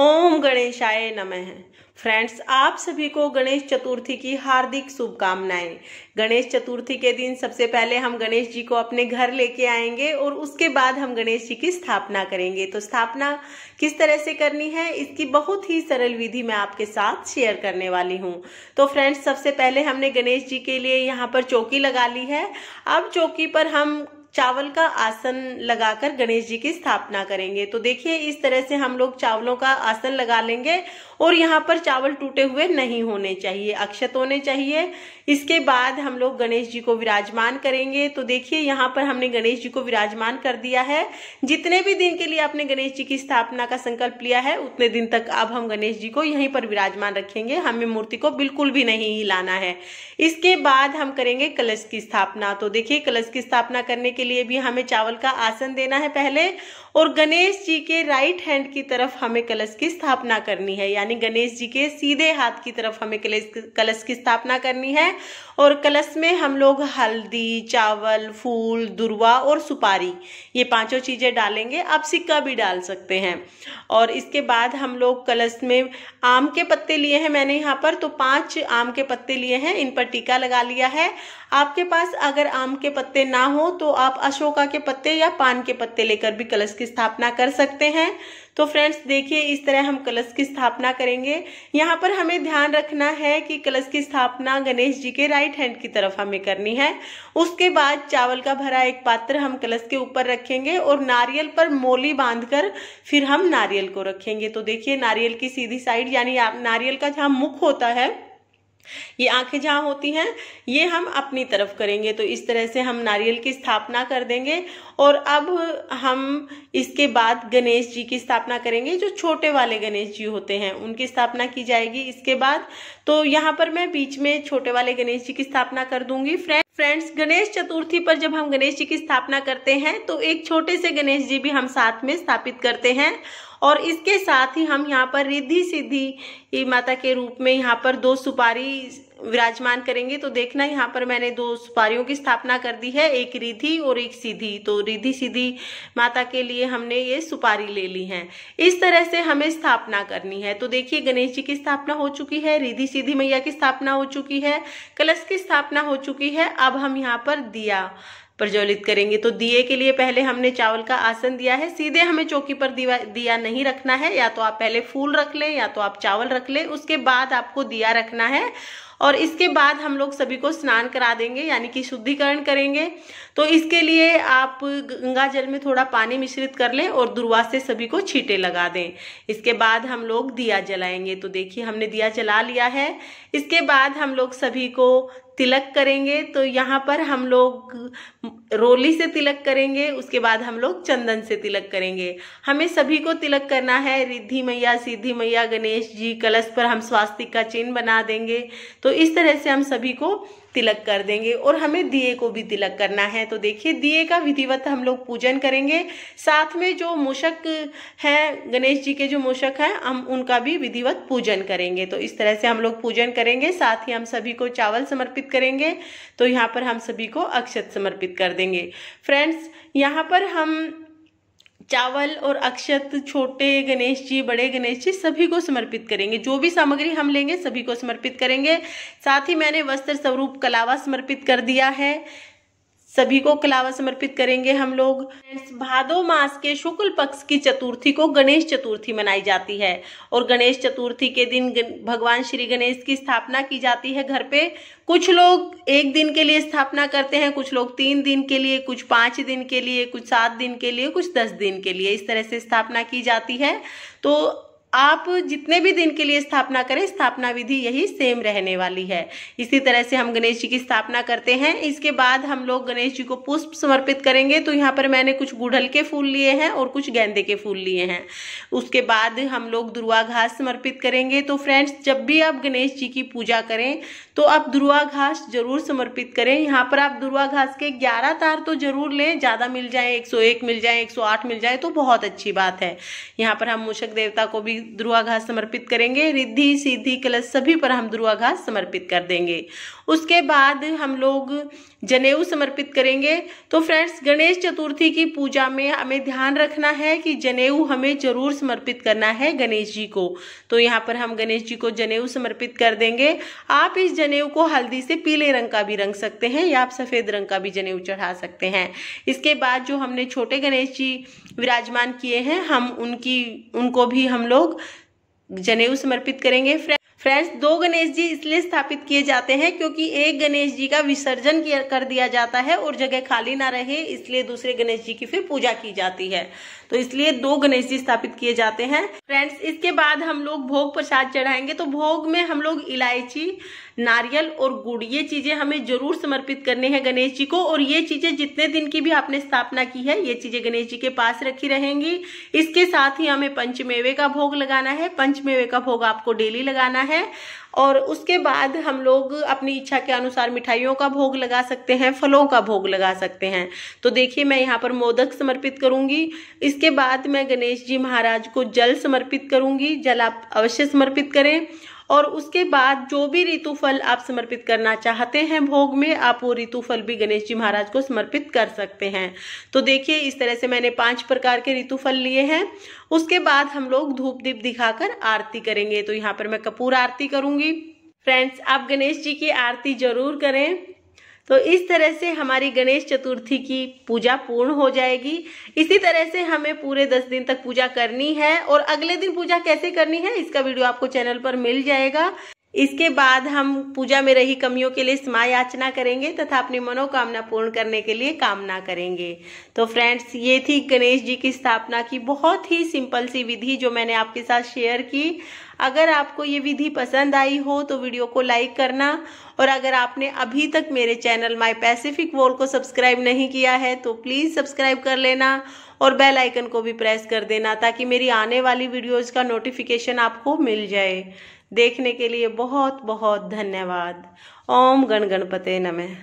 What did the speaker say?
ओम गणेशाय नमः फ्रेंड्स आप सभी को गणेश चतुर्थी की हार्दिक शुभकामनाएं गणेश चतुर्थी के दिन सबसे पहले हम गणेश जी को अपने घर लेके आएंगे और उसके बाद हम गणेश जी की स्थापना करेंगे तो स्थापना किस तरह से करनी है इसकी बहुत ही सरल विधि मैं आपके साथ शेयर करने वाली हूँ तो फ्रेंड्स सबसे पहले हमने गणेश जी के लिए यहाँ पर चौकी लगा ली है अब चौकी पर हम चावल का आसन लगाकर गणेश जी की स्थापना करेंगे तो देखिए इस तरह से हम लोग चावलों का आसन लगा लेंगे और यहाँ पर चावल टूटे हुए नहीं होने चाहिए अक्षत होने चाहिए इसके बाद हम लोग गणेश जी को विराजमान करेंगे तो देखिए यहाँ पर हमने गणेश जी को विराजमान कर दिया है जितने भी दिन के लिए आपने गणेश जी की स्थापना का संकल्प लिया है उतने दिन तक अब हम गणेश जी को यहीं पर विराजमान रखेंगे हमें मूर्ति को बिल्कुल भी नहीं हिलाना है इसके बाद हम करेंगे कलश की स्थापना तो देखिए कलश की स्थापना करने के लिए भी हमें चावल का आसन देना है पहले और गणेश जी के राइट हैंड की तरफ हमें कलश की स्थापना करनी है यानी गणेश जी के सीधे हाथ की तरफ हमें कलश की स्थापना करनी है और कलश में हम लोग हल्दी चावल फूल दुर्वा और सुपारी ये पांचों चीज़ें डालेंगे आप सिक्का भी डाल सकते हैं और इसके बाद हम लोग कलश में आम के पत्ते लिए हैं मैंने यहाँ पर तो पांच आम के पत्ते लिए हैं इन पर टीका लगा लिया है आपके पास अगर आम के पत्ते ना हो तो आप अशोका के पत्ते या पान के पत्ते लेकर भी कलश की स्थापना कर सकते हैं तो फ्रेंड्स देखिए इस तरह हम कलश की स्थापना करेंगे यहाँ पर हमें ध्यान रखना है कि कलश की स्थापना गणेश जी के राइट हैंड की तरफ हमें करनी है उसके बाद चावल का भरा एक पात्र हम कलश के ऊपर रखेंगे और नारियल पर मोली बांधकर फिर हम नारियल को रखेंगे तो देखिए नारियल की सीधी साइड यानी नारियल का जहाँ मुख होता है ये आंखें जहां होती हैं ये हम अपनी तरफ करेंगे तो इस तरह से हम नारियल की स्थापना कर देंगे और अब हम इसके बाद गणेश जी की स्थापना करेंगे जो छोटे वाले गणेश जी होते हैं उनकी स्थापना की जाएगी इसके बाद तो यहाँ पर मैं बीच में छोटे वाले गणेश जी की स्थापना कर दूंगी फ्रेंड फ्रेंड्स गणेश चतुर्थी पर जब हम गणेश जी की स्थापना करते हैं तो एक छोटे से गणेश जी भी हम साथ में स्थापित करते हैं और इसके साथ ही हम यहाँ पर रिद्धि सिद्धि माता के रूप में यहाँ पर दो सुपारी विराजमान करेंगे तो देखना यहाँ पर मैंने दो सुपारियों की स्थापना कर दी है एक रिधि और एक सीधी तो रिधि सीधी माता के लिए हमने ये सुपारी ले ली है इस तरह से हमें स्थापना करनी है तो देखिए गणेश जी की स्थापना हो चुकी है रिधि सीधी मैया की स्थापना हो चुकी है कलश की स्थापना हो चुकी है अब हम यहाँ पर दिया प्रज्वलित करेंगे तो दिए के लिए पहले हमने चावल का आसन दिया है सीधे हमें चौकी पर दिया नहीं रखना है या तो आप पहले फूल रख लें या तो आप चावल रख लें उसके बाद आपको दिया रखना है और इसके बाद हम लोग सभी को स्नान करा देंगे यानी कि शुद्धिकरण करेंगे तो इसके लिए आप गंगा जल में थोड़ा पानी मिश्रित कर लें और दुर्वा से सभी को छीटे लगा दें इसके बाद हम लोग दिया जलाएंगे तो देखिए हमने दिया जला लिया है इसके बाद हम लोग सभी को तिलक करेंगे तो यहाँ पर हम लोग रोली से तिलक करेंगे उसके बाद हम लोग चंदन से तिलक करेंगे हमें सभी को तिलक करना है रिद्धि मैया सिद्धि मैया गणेश जी कलश पर हम स्वास्तिक का चिन्ह बना देंगे तो इस तरह से हम सभी को तिलक कर देंगे और हमें दिए को भी तिलक करना है तो देखिए दिए का विधिवत हम लोग पूजन करेंगे साथ में जो मूषक हैं गणेश जी के जो मूषक हैं हम उनका भी विधिवत पूजन करेंगे तो इस तरह से हम लोग पूजन करेंगे साथ ही हम सभी को चावल समर्पित करेंगे तो यहाँ पर हम सभी को अक्षत समर्पित कर देंगे फ्रेंड्स यहाँ पर हम चावल और अक्षत छोटे गणेश जी बड़े गणेश जी सभी को समर्पित करेंगे जो भी सामग्री हम लेंगे सभी को समर्पित करेंगे साथ ही मैंने वस्त्र स्वरूप कलावा समर्पित कर दिया है सभी को कलावा समर्पित करेंगे हम लोग भादो मास के शुक्ल पक्ष की चतुर्थी को गणेश चतुर्थी मनाई जाती है और गणेश चतुर्थी के दिन भगवान श्री गणेश की स्थापना की जाती है घर पे कुछ लोग एक दिन के लिए स्थापना करते हैं कुछ लोग तीन दिन के लिए कुछ पाँच दिन के लिए कुछ सात दिन के लिए कुछ दस दिन के लिए इस तरह से स्थापना की जाती है तो आप जितने भी दिन के लिए स्थापना करें स्थापना विधि यही सेम रहने वाली है इसी तरह से हम गणेश जी की स्थापना करते हैं इसके बाद हम लोग गणेश जी को पुष्प समर्पित करेंगे तो यहाँ पर मैंने कुछ गुड़हल के फूल लिए हैं और कुछ गेंदे के फूल लिए हैं उसके बाद हम लोग दुर्वा घास समर्पित करेंगे तो फ्रेंड्स जब भी आप गणेश जी की पूजा करें तो आप दुर्वा घास जरूर समर्पित करें यहाँ पर आप दुर्वा घास के ग्यारह तार तो जरूर लें ज़्यादा मिल जाए एक मिल जाए एक मिल जाए तो बहुत अच्छी बात है यहाँ पर हम मूषक देवता को भी दुआ घास समर्पित करेंगे रिद्धि सिद्धि कलश सभी पर हम दुआ समर्पित कर देंगे उसके बाद हम लोग जनेऊ समर्पित करेंगे तो फ्रेंड्स गणेश चतुर्थी की पूजा में हमें ध्यान रखना है कि जनेऊ हमें जरूर समर्पित करना है गणेश जी को तो यहाँ पर हम गणेश जी को जनेऊ समर्पित कर देंगे आप इस जनेऊ को हल्दी से पीले रंग का भी रंग सकते हैं या आप सफ़ेद रंग का भी जनेऊ चढ़ा सकते हैं इसके बाद जो हमने छोटे गणेश जी विराजमान किए हैं हम उनकी उनको भी हम लोग लोग जनेऊ समर्पित करेंगे फ्रेंड्स दो गणेश जी इसलिए स्थापित किए जाते हैं क्योंकि एक गणेश जी का विसर्जन कर दिया जाता है और जगह खाली ना रहे इसलिए दूसरे गणेश जी की फिर पूजा की जाती है तो इसलिए दो गणेश जी स्थापित किए जाते हैं फ्रेंड्स इसके बाद हम लोग भोग प्रसाद चढ़ाएंगे तो भोग में हम लोग इलायची नारियल और गुड़ ये चीजें हमें जरूर समर्पित करने हैं गणेश जी को और ये चीजें जितने दिन की भी आपने स्थापना की है ये चीजें गणेश जी के पास रखी रहेंगी इसके साथ ही हमें पंचमेवे का भोग लगाना है पंचमेवे का भोग आपको डेली लगाना है और उसके बाद हम लोग अपनी इच्छा के अनुसार मिठाइयों का भोग लगा सकते हैं फलों का भोग लगा सकते हैं तो देखिए मैं यहाँ पर मोदक समर्पित करूंगी इसके बाद मैं गणेश जी महाराज को जल समर्पित करूंगी जल आप अवश्य समर्पित करें और उसके बाद जो भी ऋतु फल आप समर्पित करना चाहते हैं भोग में आप वो ऋतु फल भी गणेश जी महाराज को समर्पित कर सकते हैं तो देखिए इस तरह से मैंने पांच प्रकार के ऋतु फल लिए हैं उसके बाद हम लोग धूप दीप दिखाकर आरती करेंगे तो यहाँ पर मैं कपूर आरती करूंगी फ्रेंड्स आप गणेश जी की आरती जरूर करें तो इस तरह से हमारी गणेश चतुर्थी की पूजा पूर्ण हो जाएगी इसी तरह से हमें पूरे दस दिन तक पूजा करनी है और अगले दिन पूजा कैसे करनी है इसका वीडियो आपको चैनल पर मिल जाएगा इसके बाद हम पूजा में रही कमियों के लिए समा याचना करेंगे तथा अपनी मनोकामना पूर्ण करने के लिए कामना करेंगे तो फ्रेंड्स ये थी गणेश जी की स्थापना की बहुत ही सिंपल सी विधि जो मैंने आपके साथ शेयर की अगर आपको ये विधि पसंद आई हो तो वीडियो को लाइक करना और अगर आपने अभी तक मेरे चैनल माय पैसिफिक वॉल को सब्सक्राइब नहीं किया है तो प्लीज़ सब्सक्राइब कर लेना और बेल आइकन को भी प्रेस कर देना ताकि मेरी आने वाली वीडियोज़ का नोटिफिकेशन आपको मिल जाए देखने के लिए बहुत बहुत धन्यवाद ओम गण गणपते नमः